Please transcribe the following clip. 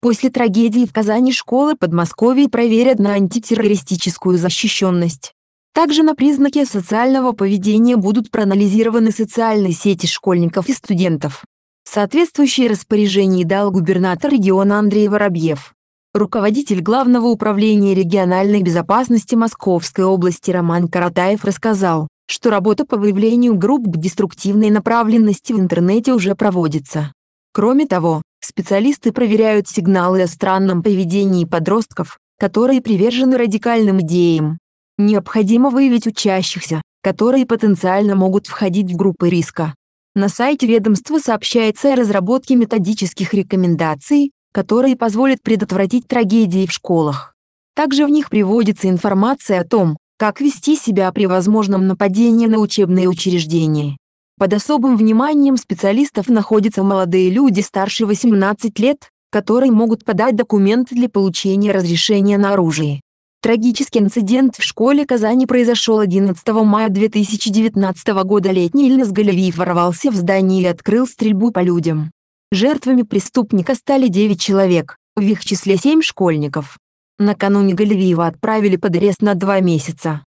После трагедии в Казани школы Подмосковья проверят на антитеррористическую защищенность. Также на признаки социального поведения будут проанализированы социальные сети школьников и студентов. Соответствующие распоряжения дал губернатор региона Андрей Воробьев. Руководитель Главного управления региональной безопасности Московской области Роман Каратаев рассказал, что работа по выявлению групп деструктивной направленности в интернете уже проводится. Кроме того, Специалисты проверяют сигналы о странном поведении подростков, которые привержены радикальным идеям. Необходимо выявить учащихся, которые потенциально могут входить в группы риска. На сайте ведомства сообщается о разработке методических рекомендаций, которые позволят предотвратить трагедии в школах. Также в них приводится информация о том, как вести себя при возможном нападении на учебные учреждения. Под особым вниманием специалистов находятся молодые люди старше 18 лет, которые могут подать документы для получения разрешения на оружие. Трагический инцидент в школе Казани произошел 11 мая 2019 года. Летний Ильнас Галевиев ворвался в здание и открыл стрельбу по людям. Жертвами преступника стали 9 человек, в их числе 7 школьников. Накануне Галевиева отправили под арест на 2 месяца.